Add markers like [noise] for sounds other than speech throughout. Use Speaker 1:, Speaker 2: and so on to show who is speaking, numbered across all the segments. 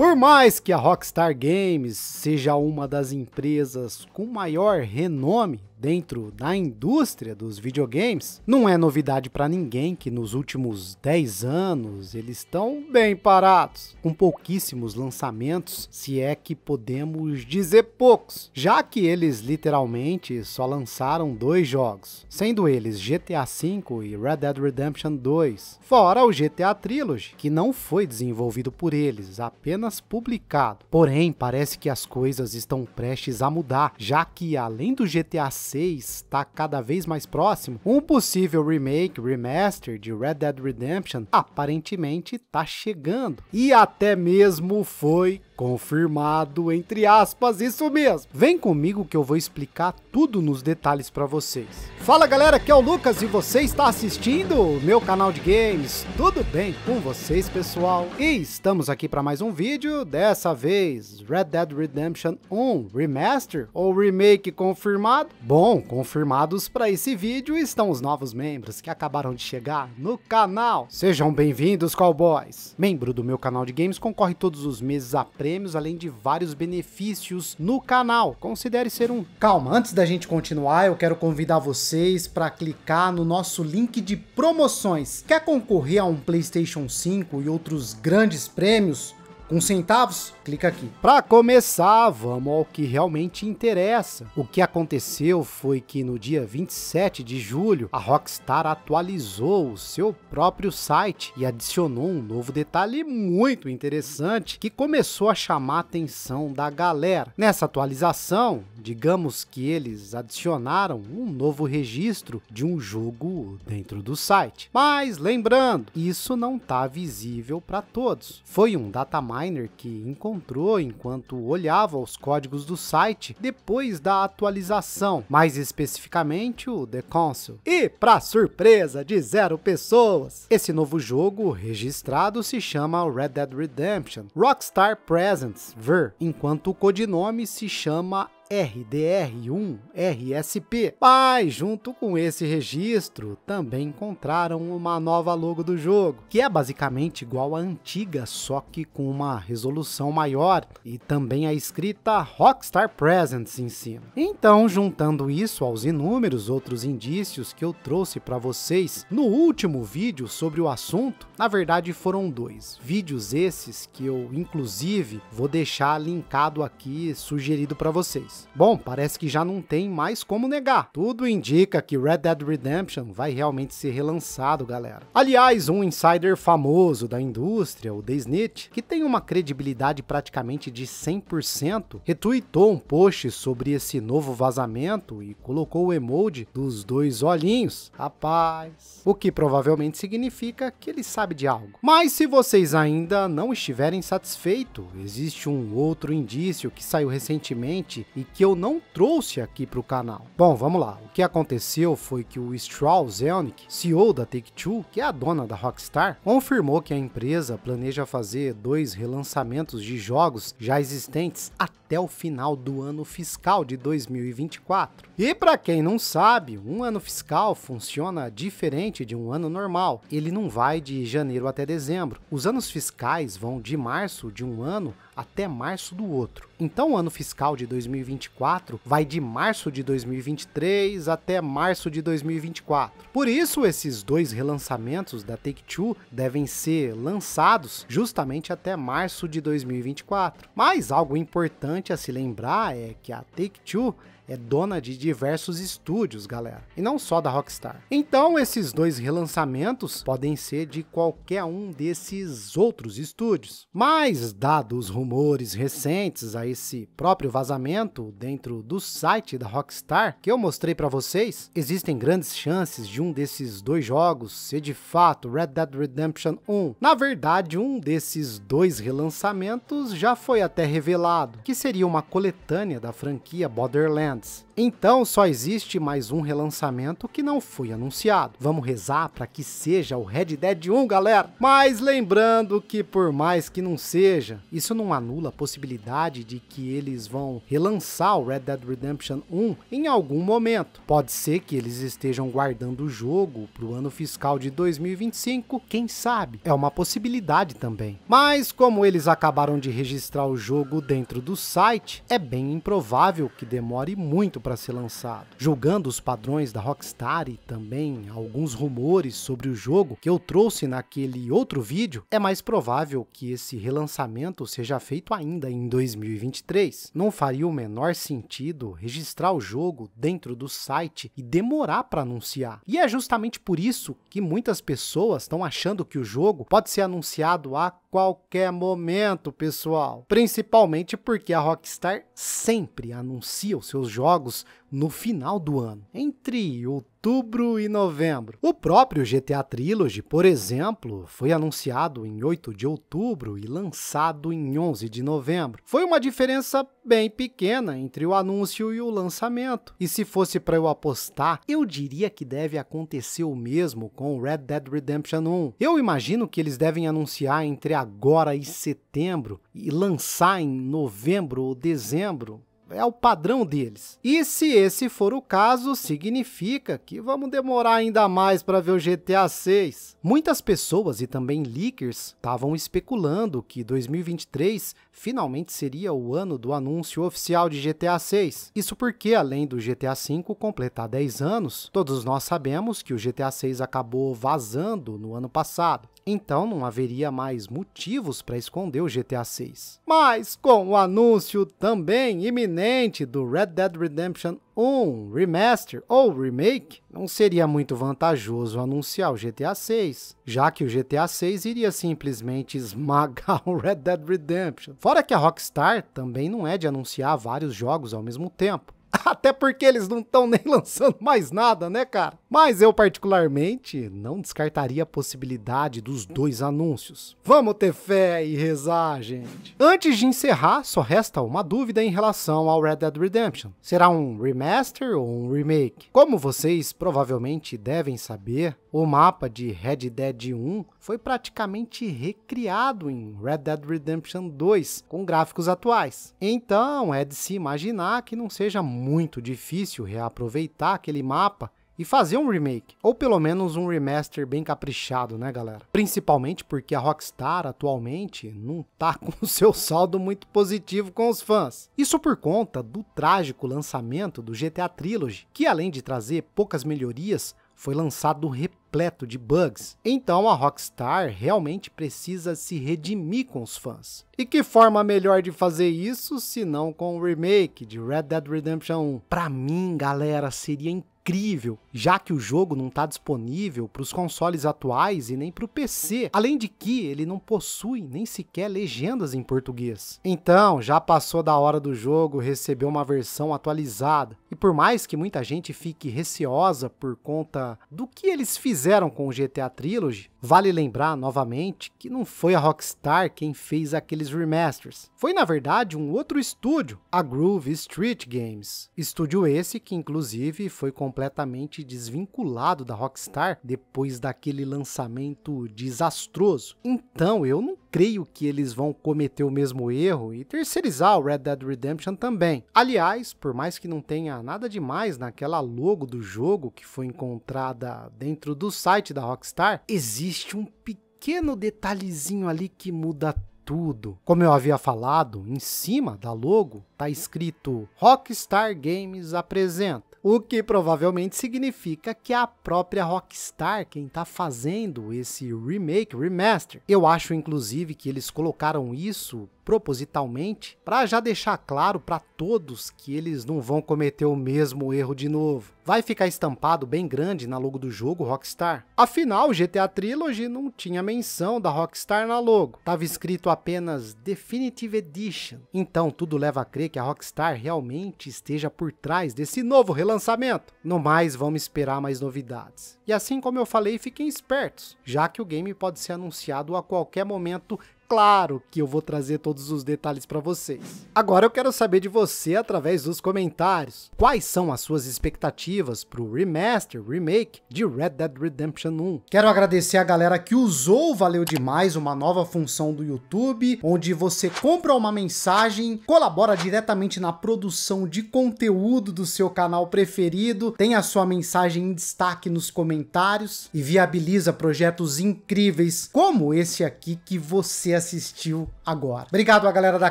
Speaker 1: Por mais que a Rockstar Games seja uma das empresas com maior renome dentro da indústria dos videogames, não é novidade para ninguém que nos últimos 10 anos eles estão bem parados, com pouquíssimos lançamentos, se é que podemos dizer poucos, já que eles literalmente só lançaram dois jogos, sendo eles GTA V e Red Dead Redemption 2, fora o GTA Trilogy, que não foi desenvolvido por eles, apenas publicado. Porém, parece que as coisas estão prestes a mudar, já que além do GTA 6 está cada vez mais próximo, um possível remake, remaster de Red Dead Redemption aparentemente está chegando. E até mesmo foi Confirmado, entre aspas, isso mesmo. Vem comigo que eu vou explicar tudo nos detalhes para vocês. Fala galera, aqui é o Lucas e você está assistindo o meu canal de games. Tudo bem com vocês, pessoal? E estamos aqui para mais um vídeo, dessa vez Red Dead Redemption 1 Remaster ou Remake confirmado? Bom, confirmados para esse vídeo estão os novos membros que acabaram de chegar no canal. Sejam bem-vindos, cowboys! Membro do meu canal de games concorre todos os meses a prêmios prêmios, além de vários benefícios no canal. Considere ser um. Calma, antes da gente continuar, eu quero convidar vocês para clicar no nosso link de promoções. Quer concorrer a um PlayStation 5 e outros grandes prêmios? com centavos, clica aqui. Para começar, vamos ao que realmente interessa. O que aconteceu foi que no dia 27 de julho, a Rockstar atualizou o seu próprio site e adicionou um novo detalhe muito interessante que começou a chamar a atenção da galera. Nessa atualização, digamos que eles adicionaram um novo registro de um jogo dentro do site. Mas lembrando, isso não está visível para todos. Foi um data Miner que encontrou enquanto olhava os códigos do site depois da atualização, mais especificamente o The Console. E, para surpresa de zero pessoas, esse novo jogo registrado se chama Red Dead Redemption Rockstar Presents Ver, enquanto o codinome se chama RDR1 RSP, mas junto com esse registro também encontraram uma nova logo do jogo, que é basicamente igual à antiga, só que com uma resolução maior e também a escrita Rockstar Presents em cima. Então, juntando isso aos inúmeros outros indícios que eu trouxe para vocês no último vídeo sobre o assunto, na verdade foram dois vídeos esses que eu inclusive vou deixar linkado aqui sugerido para vocês. Bom, parece que já não tem mais como negar. Tudo indica que Red Dead Redemption vai realmente ser relançado, galera. Aliás, um insider famoso da indústria, o The Snitch, que tem uma credibilidade praticamente de 100%, retuitou um post sobre esse novo vazamento e colocou o emoji dos dois olhinhos. Rapaz, o que provavelmente significa que ele sabe de algo. Mas se vocês ainda não estiverem satisfeitos, existe um outro indício que saiu recentemente e que eu não trouxe aqui para o canal. Bom, vamos lá. O que aconteceu foi que o Strauss Zelnick, CEO da Take-Two, que é a dona da Rockstar, confirmou que a empresa planeja fazer dois relançamentos de jogos já existentes até o final do ano fiscal de 2024. E para quem não sabe, um ano fiscal funciona diferente de um ano normal. Ele não vai de janeiro até dezembro. Os anos fiscais vão de março de um ano até março do outro. Então, o ano fiscal de 2024 vai de março de 2023 até março de 2024. Por isso, esses dois relançamentos da Take-Two devem ser lançados justamente até março de 2024. Mas algo importante a se lembrar é que a Take-Two é dona de diversos estúdios, galera, e não só da Rockstar. Então, esses dois relançamentos podem ser de qualquer um desses outros estúdios. Mas, dados rumores recentes aí esse próprio vazamento dentro do site da Rockstar que eu mostrei para vocês, existem grandes chances de um desses dois jogos ser de fato Red Dead Redemption 1. Na verdade, um desses dois relançamentos já foi até revelado, que seria uma coletânea da franquia Borderlands. Então só existe mais um relançamento que não foi anunciado. Vamos rezar para que seja o Red Dead 1, galera. Mas lembrando que por mais que não seja, isso não anula a possibilidade de que eles vão relançar o Red Dead Redemption 1 em algum momento. Pode ser que eles estejam guardando o jogo para o ano fiscal de 2025, quem sabe? É uma possibilidade também. Mas como eles acabaram de registrar o jogo dentro do site, é bem improvável que demore muito para para ser lançado. Julgando os padrões da Rockstar e também alguns rumores sobre o jogo que eu trouxe naquele outro vídeo, é mais provável que esse relançamento seja feito ainda em 2023. Não faria o menor sentido registrar o jogo dentro do site e demorar para anunciar. E é justamente por isso que muitas pessoas estão achando que o jogo pode ser anunciado a qualquer momento, pessoal. Principalmente porque a Rockstar sempre anuncia os seus jogos jogos no final do ano, entre outubro e novembro. O próprio GTA Trilogy, por exemplo, foi anunciado em 8 de outubro e lançado em 11 de novembro. Foi uma diferença bem pequena entre o anúncio e o lançamento. E se fosse para eu apostar, eu diria que deve acontecer o mesmo com Red Dead Redemption 1. Eu imagino que eles devem anunciar entre agora e setembro e lançar em novembro ou dezembro é o padrão deles. E se esse for o caso, significa que vamos demorar ainda mais para ver o GTA 6. Muitas pessoas e também leakers estavam especulando que 2023 finalmente seria o ano do anúncio oficial de GTA 6. Isso porque além do GTA 5 completar 10 anos, todos nós sabemos que o GTA 6 acabou vazando no ano passado. Então não haveria mais motivos para esconder o GTA 6. Mas com o anúncio também iminente do Red Dead Redemption 1 Remaster ou Remake, não seria muito vantajoso anunciar o GTA 6, já que o GTA 6 iria simplesmente esmagar [laughs] o Red Dead Redemption. Fora que a Rockstar também não é de anunciar vários jogos ao mesmo tempo. [laughs] Até porque eles não estão nem [laughs] lançando mais nada, né, cara? Mas eu, particularmente, não descartaria a possibilidade dos dois anúncios. Vamos ter fé e rezar, gente. Antes de encerrar, só resta uma dúvida em relação ao Red Dead Redemption: será um remaster ou um remake? Como vocês provavelmente devem saber, o mapa de Red Dead 1 foi praticamente recriado em Red Dead Redemption 2 com gráficos atuais. Então é de se imaginar que não seja muito muito difícil reaproveitar aquele mapa e fazer um remake, ou pelo menos um remaster bem caprichado, né, galera? Principalmente porque a Rockstar atualmente não tá [laughs] com o seu saldo muito positivo com os fãs. Isso por conta do trágico lançamento do GTA Trilogy, que além de trazer poucas melhorias, foi lançado repleto de bugs. Então a Rockstar realmente precisa se redimir com os fãs. E que forma melhor de fazer isso se não com o remake de Red Dead Redemption 1? Para mim, galera, seria incrível incrível, já que o jogo não está disponível para os consoles atuais e nem para o PC, além de que ele não possui nem sequer legendas em português. Então, já passou da hora do jogo receber uma versão atualizada, e por mais que muita gente fique receosa por conta do que eles fizeram com o GTA Trilogy, vale lembrar novamente que não foi a Rockstar quem fez aqueles remasters, foi na verdade um outro estúdio, a Groove Street Games, estúdio esse que inclusive foi com completamente desvinculado da Rockstar depois daquele lançamento desastroso. Então eu não creio que eles vão cometer o mesmo erro e terceirizar o Red Dead Redemption também. Aliás, por mais que não tenha nada demais naquela logo do jogo que foi encontrada dentro do site da Rockstar, existe um pequeno detalhezinho ali que muda tudo. Como eu havia falado, em cima da logo tá escrito Rockstar Games apresenta, o que provavelmente significa que é a própria Rockstar quem tá fazendo esse remake, remaster. Eu acho inclusive que eles colocaram isso propositalmente para já deixar claro para todos que eles não vão cometer o mesmo erro de novo. Vai ficar estampado bem grande na logo do jogo Rockstar. Afinal, GTA Trilogy não tinha menção da Rockstar na logo. Tava escrito apenas Definitive Edition. Então tudo leva a crer que a Rockstar realmente esteja por trás desse novo relançamento. No mais, vamos esperar mais novidades. E assim como eu falei, fiquem espertos, já que o game pode ser anunciado a qualquer momento claro que eu vou trazer todos os detalhes para vocês. Agora eu quero saber de você através dos comentários. Quais são as suas expectativas para o remaster, remake de Red Dead Redemption 1? Quero agradecer a galera que usou Valeu Demais, uma nova função do YouTube, onde você compra uma mensagem, colabora diretamente na produção de conteúdo do seu canal preferido, tem a sua mensagem em destaque nos comentários e viabiliza projetos incríveis como esse aqui que você assistiu agora. Obrigado a galera da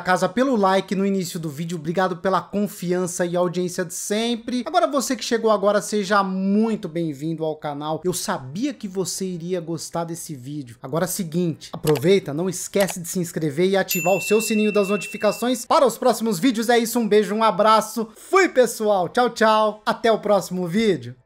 Speaker 1: casa pelo like no início do vídeo, obrigado pela confiança e audiência de sempre. Agora você que chegou agora, seja muito bem-vindo ao canal. Eu sabia que você iria gostar desse vídeo. Agora é o seguinte, aproveita, não esquece de se inscrever e ativar o seu sininho das notificações para os próximos vídeos. É isso, um beijo, um abraço. Fui, pessoal. Tchau, tchau. Até o próximo vídeo.